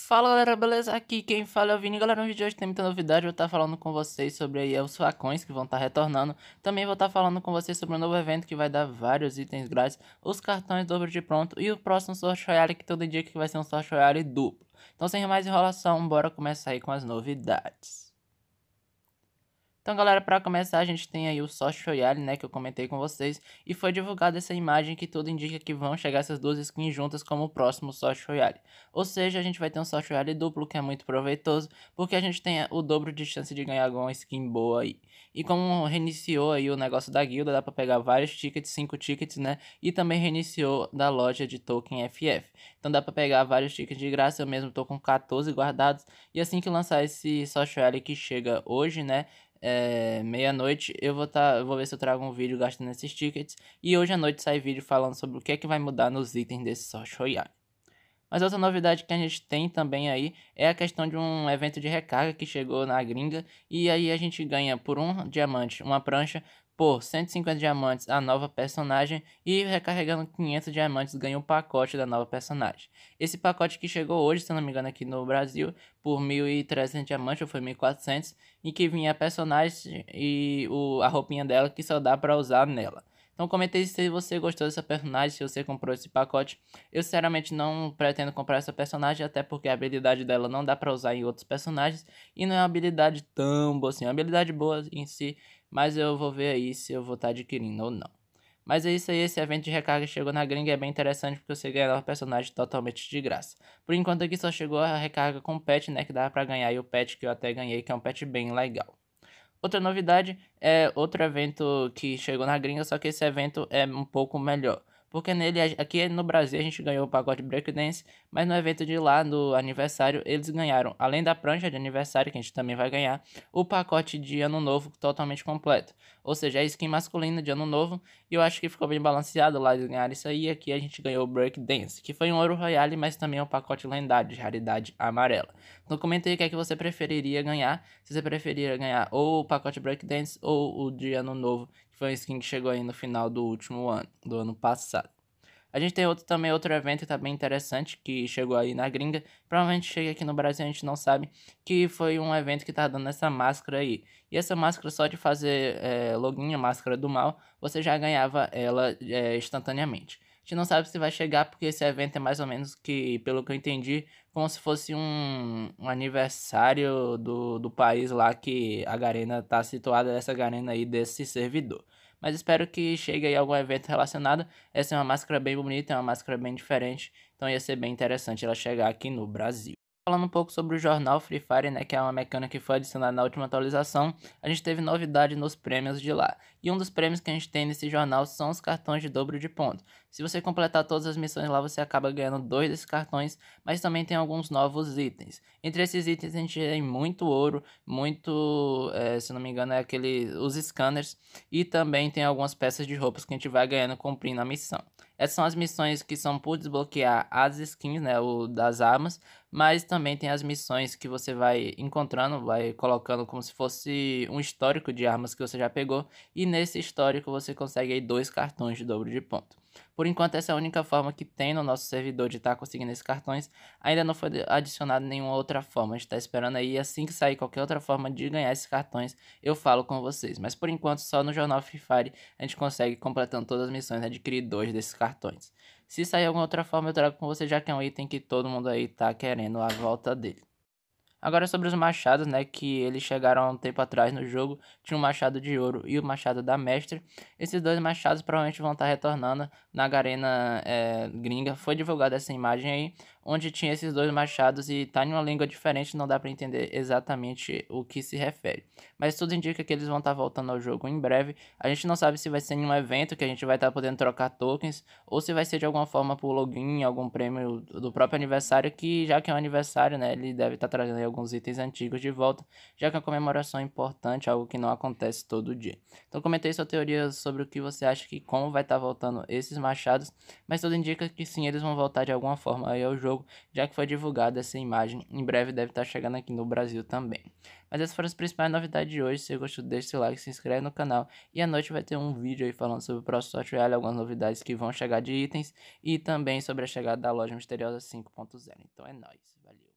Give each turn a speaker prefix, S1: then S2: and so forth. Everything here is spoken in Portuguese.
S1: Fala galera, beleza? Aqui quem fala é o Vini. Galera, no vídeo de hoje tem muita novidade. Vou estar tá falando com vocês sobre aí os facões que vão estar tá retornando. Também vou estar tá falando com vocês sobre um novo evento que vai dar vários itens grátis, os cartões dobro de pronto e o próximo Sorte Royale que todo dia que vai ser um Sorte Royale duplo. Então sem mais enrolação, bora começar aí com as novidades. Então, galera, para começar, a gente tem aí o Soft Royale, né, que eu comentei com vocês, e foi divulgada essa imagem que tudo indica que vão chegar essas duas skins juntas como o próximo Soft Royale. Ou seja, a gente vai ter um Soft Royale duplo, que é muito proveitoso, porque a gente tem é, o dobro de chance de ganhar alguma skin boa aí. E como reiniciou aí o negócio da guilda, dá para pegar vários tickets, cinco tickets, né, e também reiniciou da loja de token FF. Então dá para pegar vários tickets de graça, eu mesmo tô com 14 guardados, e assim que lançar esse Soft que chega hoje, né, é, meia-noite, eu vou, tá, eu vou ver se eu trago um vídeo gastando esses tickets. E hoje à noite sai vídeo falando sobre o que é que vai mudar nos itens desse Só mas outra novidade que a gente tem também aí é a questão de um evento de recarga que chegou na gringa e aí a gente ganha por um diamante uma prancha, por 150 diamantes a nova personagem e recarregando 500 diamantes ganha o um pacote da nova personagem. Esse pacote que chegou hoje, se não me engano, aqui no Brasil, por 1.300 diamantes, ou foi 1.400, em que vinha a personagem e o, a roupinha dela que só dá para usar nela. Então comente aí se você gostou dessa personagem, se você comprou esse pacote. Eu sinceramente não pretendo comprar essa personagem, até porque a habilidade dela não dá para usar em outros personagens. E não é uma habilidade tão boa assim, é uma habilidade boa em si. Mas eu vou ver aí se eu vou estar tá adquirindo ou não. Mas é isso aí, esse evento de recarga chegou na gringa e é bem interessante porque você ganha novos personagem totalmente de graça. Por enquanto aqui só chegou a recarga com o pet, né, que dava pra ganhar e o pet que eu até ganhei, que é um pet bem legal. Outra novidade é outro evento que chegou na gringa, só que esse evento é um pouco melhor porque nele aqui no Brasil a gente ganhou o pacote Breakdance, mas no evento de lá, no aniversário, eles ganharam, além da prancha de aniversário, que a gente também vai ganhar, o pacote de ano novo totalmente completo. Ou seja, a é skin masculina de ano novo, e eu acho que ficou bem balanceado lá eles ganharam isso aí, e aqui a gente ganhou o Breakdance, que foi um ouro royale, mas também é um pacote lendário de raridade amarela. Então comenta aí o que é que você preferiria ganhar, se você preferia ganhar ou o pacote Breakdance ou o de ano novo, foi uma skin que chegou aí no final do último ano, do ano passado. A gente tem outro também, outro evento que tá bem interessante, que chegou aí na gringa, provavelmente chega aqui no Brasil, a gente não sabe, que foi um evento que tá dando essa máscara aí. E essa máscara, só de fazer é, login, a máscara do mal, você já ganhava ela é, instantaneamente gente não sabe se vai chegar, porque esse evento é mais ou menos que, pelo que eu entendi, como se fosse um, um aniversário do, do país lá que a Garena tá situada, essa Garena aí desse servidor. Mas espero que chegue aí algum evento relacionado. Essa é uma máscara bem bonita, é uma máscara bem diferente, então ia ser bem interessante ela chegar aqui no Brasil. Falando um pouco sobre o jornal Free Fire, né, que é uma mecânica que foi adicionada na última atualização, a gente teve novidade nos prêmios de lá, e um dos prêmios que a gente tem nesse jornal são os cartões de dobro de ponto. Se você completar todas as missões lá, você acaba ganhando dois desses cartões, mas também tem alguns novos itens. Entre esses itens a gente tem muito ouro, muito, é, se não me engano, é aquele, os scanners, e também tem algumas peças de roupas que a gente vai ganhando cumprindo a missão. Essas são as missões que são por desbloquear as skins, né, o das armas, mas também tem as missões que você vai encontrando, vai colocando como se fosse um histórico de armas que você já pegou e nesse histórico você consegue aí dois cartões de dobro de ponto. Por enquanto, essa é a única forma que tem no nosso servidor de estar tá conseguindo esses cartões. Ainda não foi adicionado nenhuma outra forma. A gente está esperando aí, assim que sair qualquer outra forma de ganhar esses cartões, eu falo com vocês. Mas por enquanto, só no Jornal Free Fire a gente consegue, completando todas as missões, adquirir dois desses cartões. Se sair alguma outra forma, eu trago com você já que é um item que todo mundo aí está querendo a volta dele. Agora sobre os machados, né, que eles chegaram há um tempo atrás no jogo, tinha o um machado de ouro e o machado da mestre. Esses dois machados provavelmente vão estar retornando na arena é, eh, gringa. Foi divulgada essa imagem aí, onde tinha esses dois machados e tá em uma língua diferente, não dá para entender exatamente o que se refere. Mas tudo indica que eles vão estar tá voltando ao jogo em breve. A gente não sabe se vai ser em um evento que a gente vai estar tá podendo trocar tokens ou se vai ser de alguma forma por login, algum prêmio do próprio aniversário, que já que é um aniversário, né, ele deve estar tá trazendo alguns itens antigos de volta, já que é uma comemoração importante, algo que não acontece todo dia. Então comentei sua teoria sobre o que você acha que como vai estar tá voltando esses machados, mas tudo indica que sim, eles vão voltar de alguma forma aí ao jogo jogo, já que foi divulgada essa imagem, em breve deve estar tá chegando aqui no Brasil também. Mas essas foram as principais novidades de hoje, se gostou deixe seu like, se inscreve no canal e à noite vai ter um vídeo aí falando sobre o próximo tutorial, algumas novidades que vão chegar de itens e também sobre a chegada da loja misteriosa 5.0. Então é nóis, valeu!